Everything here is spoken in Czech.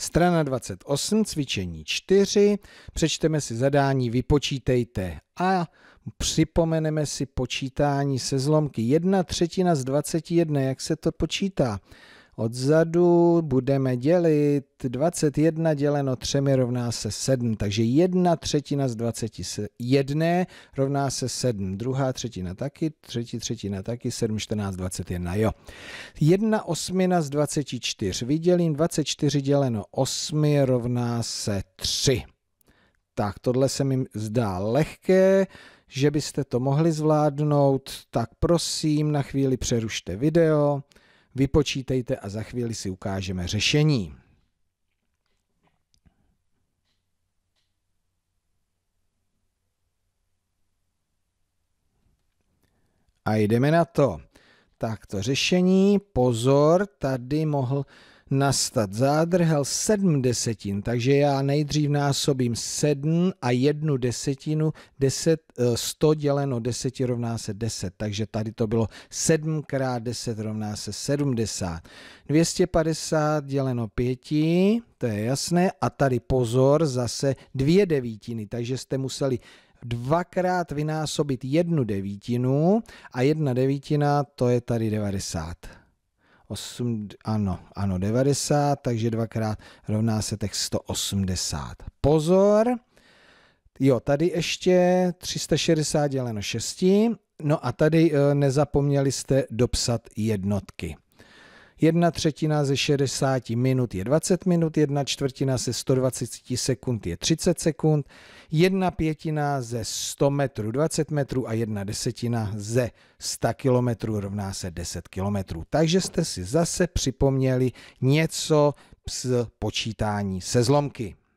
Strana 28, cvičení 4. Přečteme si zadání, vypočítejte a připomeneme si počítání se zlomky. 1 třetina z 21, jak se to počítá? Odzadu budeme dělit 21 děleno 3 rovná se 7, takže 1 třetina z 21 rovná se 7, druhá třetina taky, třetí třetina taky, 7, 14, 21, jo. 1 osmina z 24, vydělím 24 děleno 8 rovná se 3. Tak, tohle se mi zdá lehké, že byste to mohli zvládnout, tak prosím, na chvíli přerušte video, vypočítejte a za chvíli si ukážeme řešení. A jdeme na to. Tak to řešení, pozor, tady mohl nastat zádrhel sedm desetin, takže já nejdřív násobím sedm a jednu desetinu, deset, eh, sto děleno deseti rovná se deset, takže tady to bylo sedm krát deset rovná se sedmdesát. 250 děleno pěti, to je jasné, a tady pozor, zase dvě devítiny, takže jste museli dvakrát vynásobit jednu devítinu a jedna devítina to je tady 90. 8, ano, ano, 90, takže dvakrát rovná se tak 180. Pozor, jo, tady ještě 360 děleno 6, no a tady eh, nezapomněli jste dopsat jednotky. Jedna třetina ze 60 minut je 20 minut, jedna čtvrtina ze 120 sekund je 30 sekund, jedna pětina ze 100 metrů 20 metrů a jedna desetina ze 100 kilometrů rovná se 10 kilometrů. Takže jste si zase připomněli něco z počítání se zlomky.